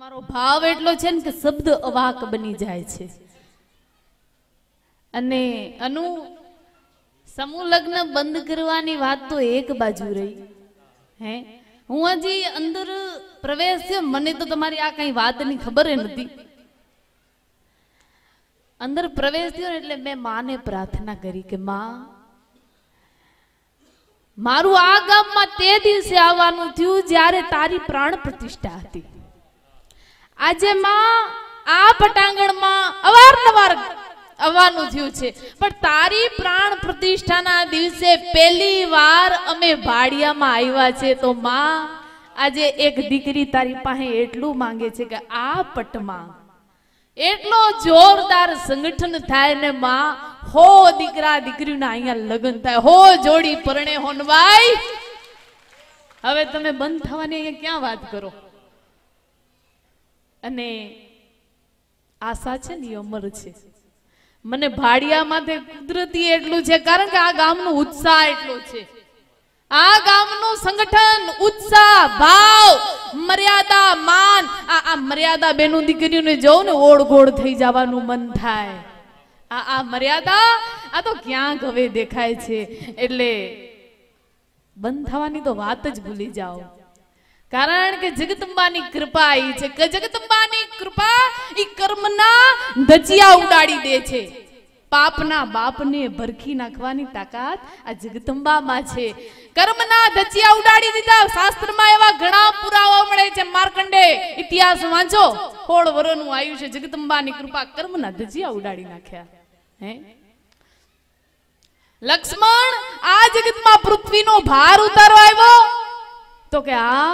તમારો ભાવ એટલો છે ને કે શબ્દ અવાક બની જાય છે અને અનુ સમૂહ લગ્ન બંધ કરવાની વાત તો એક બાજુ રહી હે હું હજી અંદર પ્રવેશ થયો મને તો તમારી આ કઈ વાતની ખબર નથી અંદર પ્રવેશ થયો એટલે મેં માને પ્રાર્થના કરી કે મા મારું આ ગામમાં તે દિવસે આવવાનું થયું જ્યારે તારી પ્રાણ પ્રતિષ્ઠા હતી આજે માં આ પટાંગણમાં અવારનવાર આવવાનું થયું છે પણ તારી પ્રાણ પ્રતિષ્ઠાના દિવસે પહેલી વાર અમે વાડિયામાં આવ્યા છે તો માં આજે એક દીકરી તારી પાસે એટલું માંગે છે કે આ પટમાં એટલો જોરદાર સંગઠન થાય ને માં હો દીકરા દીકરીના અહીંયા લગ્ન થાય હો જોડી પરણે હોનવાય હવે તમે બંધ થવાની અહીંયા ક્યાં વાત કરો અને આશા છે ને એ અમર છે મને ભાડિયામાં તે કુદરતી એટલું છે કારણ કે આ ગામનો ઉત્સાહ એટલો છે આ ગામનું સંગઠન ઉત્સાહ ભાવ મર્યાદા માન આ આ મર્યાદા બેનું દીકરીઓને જોઉં ને ઓળઘોળ થઈ જવાનું મન થાય આ આ મર્યાદા આ તો ક્યાંક હવે દેખાય છે એટલે બંધ થવાની તો વાત જ ભૂલી જાઓ કારણ કે જગતંબાની કૃપા એ છે કે જગતંબાની કૃપા એ કર્મના ધજિયા ઉડાડી દે છે પાપના બાપને ભરખી નાખવાની તાકાત આ જગતંબામાં છે કર્મના ધજિયા ઉડાડી દીધા શાસ્ત્રમાં એવા ઘણા પુરાવા મળે છે માર્કંડે ઇતિહાસ વાંચો સોળ વરોનું આવ્યું છે જગતંબાની કૃપા કર્મના ધજિયા ઉડાડી નાખ્યા હે લક્ષ્મણ આ જગતમાં પૃથ્વીનો ભાર ઉતારો આવ્યો તો કે આ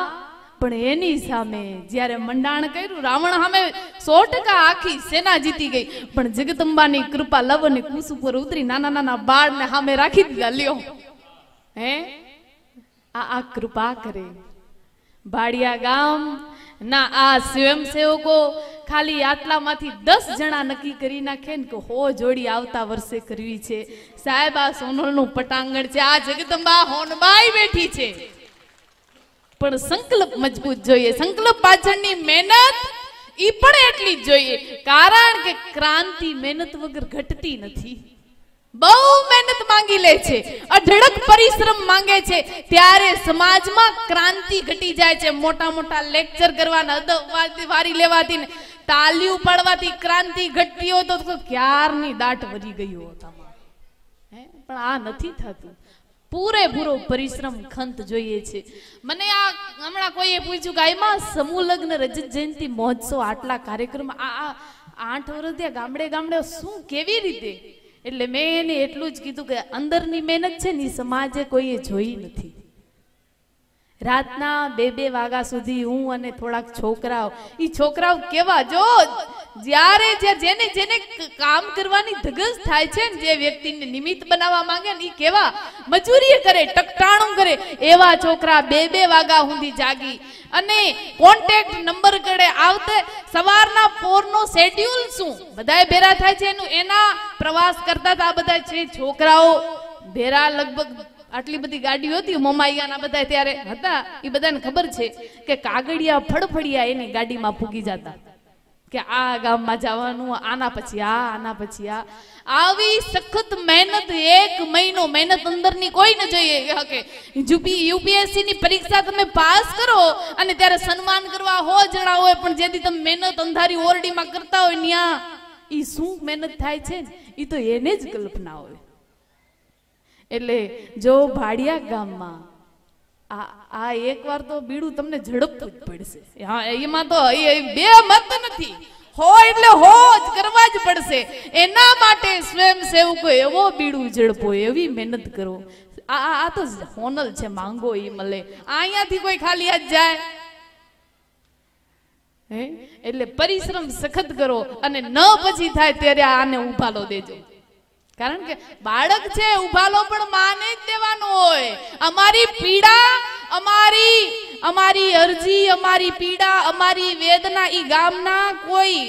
પણ એની સામે જ્યારે મંડાણ કર્યું રાવણ સામે સો ટકા આખી સેના જીતી ગઈ પણ જગદંબાની કૃપા લવ અને કુશ ઉપર ઉતરી નાના નાના બાળ ને સામે રાખી દીધા લ્યો હે આ આ કૃપા કરે ભાડિયા ગામ ના આ સ્વયંસેવકો ખાલી આટલામાંથી દસ જણા નક્કી કરી નાખે ને કે હો જોડી આવતા વર્ષે કરવી છે સાહેબ આ સોનલનું પટાંગણ છે આ જગદંબા હોનબાઈ બેઠી છે પણ સંકલ્પ મજબૂત જોઈએ સંકલ્પ પાછળની મહેનત ઈ પણ એટલી જ જોઈએ કારણ કે ક્રાંતિ મહેનત વગર ઘટતી નથી બહુ મહેનત માંગી લે છે અઢળક પરિશ્રમ માંગે છે ત્યારે સમાજમાં ક્રાંતિ ઘટી જાય છે મોટા મોટા લેક્ચર કરવાના વારી લેવાથી ને તાલીઓ પાડવાથી ક્રાંતિ ઘટતી હોય તો ક્યારની દાટ વરી ગઈ હોત પણ આ નથી થતું પૂરેપૂરો પરિશ્રમ ખંત જોઈએ છે મને આ હમણાં કોઈએ પૂછ્યું કે એમાં સમૂહ લગ્ન રજત જયંતિ મહોત્સવ આટલા કાર્યક્રમ આ આઠ વર્ષ ગામડે ગામડે શું કેવી રીતે એટલે મેં એને એટલું જ કીધું કે અંદરની મહેનત છે ને સમાજે કોઈએ જોઈ નથી રાતના બે બે વાગા સુધી હું અને થોડાક છોકરાઓ એ છોકરાઓ કેવા જો જ્યારે જે જેને જેને કામ કરવાની ધગસ થાય છે ને જે વ્યક્તિને નિમિત્ત બનાવવા માંગે ને એ કેવા મજૂરી કરે ટકટાણું કરે એવા છોકરા બે બે વાગા સુધી જાગી અને કોન્ટેક્ટ નંબર કડે આવતે સવારના પોરનો શેડ્યુલ શું બધાએ ભેરા થાય છે એનું એના પ્રવાસ કરતા હતા બધા છે છોકરાઓ ભેરા લગભગ આટલી બધી ગાડીઓ હતી મોમાઈયાના બધા ત્યારે હતા એ બધાને ખબર છે કે કાગડિયા ફળફળિયા એની ગાડીમાં ભૂગી જતા કે આ ગામમાં જવાનું આના પછી આ આના પછી આ આવી સખત મહેનત એક મહિનો મહેનત અંદરની કોઈ ન જોઈએ કે યુપી યુપીએસસી ની પરીક્ષા તમે પાસ કરો અને ત્યારે સન્માન કરવા હો જણા હોય પણ જેથી તમે મહેનત અંધારી ઓરડીમાં કરતા હોય ત્યાં એ શું મહેનત થાય છે એ તો એને જ કલ્પના હોય એટલે જો ભાડિયા ગામમાં આ આ એકવાર તો બીડું તમને ઝડપવું જ પડશે હા એમાં તો બે મત નથી હો એટલે હો જ કરવા જ પડશે એના માટે સ્વયં સ્વયંસેવકો એવો બીડું ઝડપો એવી મહેનત કરો આ આ તો હોનલ છે માંગો એ મળે અહીંયાથી કોઈ ખાલી હાથ જાય હે એટલે પરિશ્રમ સખત કરો અને ન પછી થાય ત્યારે આને ઉભાલો દેજો કારણ કે બાળક છે ઉભાલો પણ માને જ દેવાનો હોય અમારી પીડા અમારી અમારી અરજી અમારી પીડા અમારી વેદના ઈ ગામના કોઈ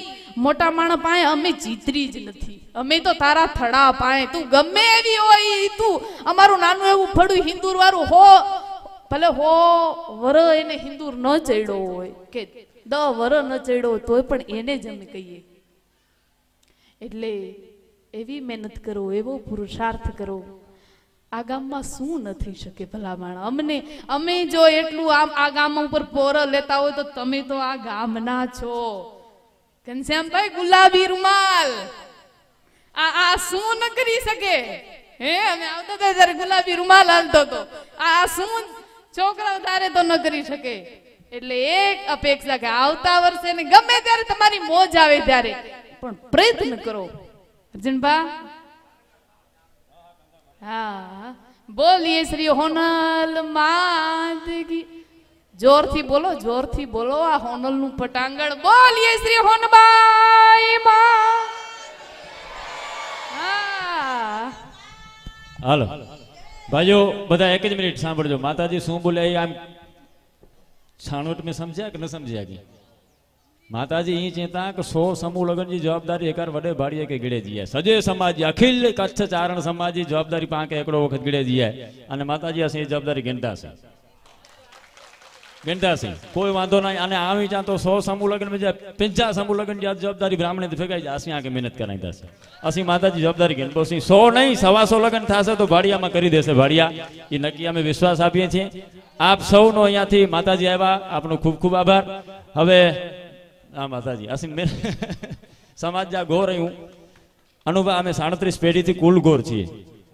મોટા માણસ પાસે અમે જીતરી જ નથી અમે તો તારા થડા પાસે તું ગમે એવી હોય તું અમારું નાનું એવું ફળું હિન્દુર વાળું હો ભલે હો વર એને હિન્દુર ન ચડ્યો હોય કે દ વર ન ચડ્યો તોય પણ એને જ અમે કહીએ એટલે એવી મહેનત કરો એવો પુરુષાર્થ કરો આ ગામમાં શું ન થઈ શકે ભલા અમને અમે જો એટલું આમ આ ગામ ઉપર પોર લેતા હોય તો તમે તો આ ગામના છો ઘનશ્યામભાઈ ગુલાબી રૂમાલ આ આ શું ન કરી શકે હે અમે આવતો હતા ત્યારે ગુલાબી રૂમાલ હાલતો હતો આ શું છોકરાઓ તારે તો ન કરી શકે એટલે એક અપેક્ષા કે આવતા વર્ષે ને ગમે ત્યારે તમારી મોજ આવે ત્યારે પણ પ્રયત્ન કરો અર્જુનભા હા બોલીએ શ્રી હોનલ માદગી જોરથી બોલો જોરથી બોલો આ હોનલ નું પટાંગણ બોલીએ શ્રી હોનબાઈ હાલો ભાઈઓ બધા એક જ મિનિટ સાંભળજો માતાજી શું બોલે આમ છાણોટ મેં સમજ્યા કે ન સમજ્યા કે માતાજી અહીં ચેતા કે સો સમૂહ લગ્નની જવાબદારી એકાર વડે ભાડીએ કે ગીડે જઈએ સજે સમાજ અખિલ કચ્છ ચારણ સમાજની જવાબદારી પાંકે એકડો વખત ગીડે જાય અને માતાજી હશે એ જવાબદારી ગેંધાશે ગેંધાશે કોઈ વાંધો નહીં અને આવી જ્યાં તો સો સમૂહ લગ્ન જે પંચા સમૂહ લગ્ન જવાબદારી બ્રાહ્મણે ફેંકાઈ જાય હશે આંકે મહેનત કરાવી દેશે હશે માતાજી જવાબદારી ગેંધો સિંહ સો નહીં સવાસો લગ્ન થશે તો ભાડિયામાં કરી દેશે ભાડિયા એ નક્કી અમે વિશ્વાસ આપીએ છીએ આપ સૌનો અહીંયાથી માતાજી આવ્યા આપનો ખૂબ ખૂબ આભાર હવે હા માતાજી અસીમ મેર સમાજ જ્યાં ગોર હું અનુભવ અમે સાડત્રીસ પેઢીથી કુલ ગોર છીએ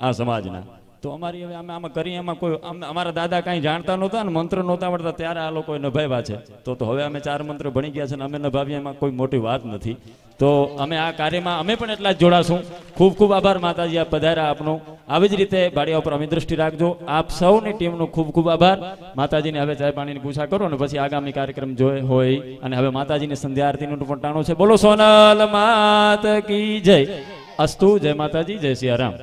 આ સમાજના તો અમારી હવે અમે આમાં કરી એમાં કોઈ અમારા દાદા કાંઈ જાણતા નહોતા ને મંત્ર નહોતા આવડતા ત્યારે આ લોકોએ નભાવ્યા છે તો હવે અમે ચાર મંત્ર ભણી ગયા છે ને અમે નભાવીએ એમાં કોઈ મોટી વાત નથી તો અમે આ કાર્યમાં અમે પણ એટલા જ જોડાશું ખૂબ ખૂબ આભાર માતાજી આપ પધાર્યા આપનો આવી જ રીતે ભાડિયા ઉપર અમે દ્રષ્ટિ રાખજો આપ સૌની ટીમનો ખૂબ ખૂબ આભાર માતાજીને હવે ચાય પાણીની પૂછા કરો ને પછી આગામી કાર્યક્રમ જોય હોય અને હવે માતાજીની સંધ્યા આરતીનું પણ ટાણું છે બોલો સોનલ માત કી જય અસ્તુ જય માતાજી જય રામ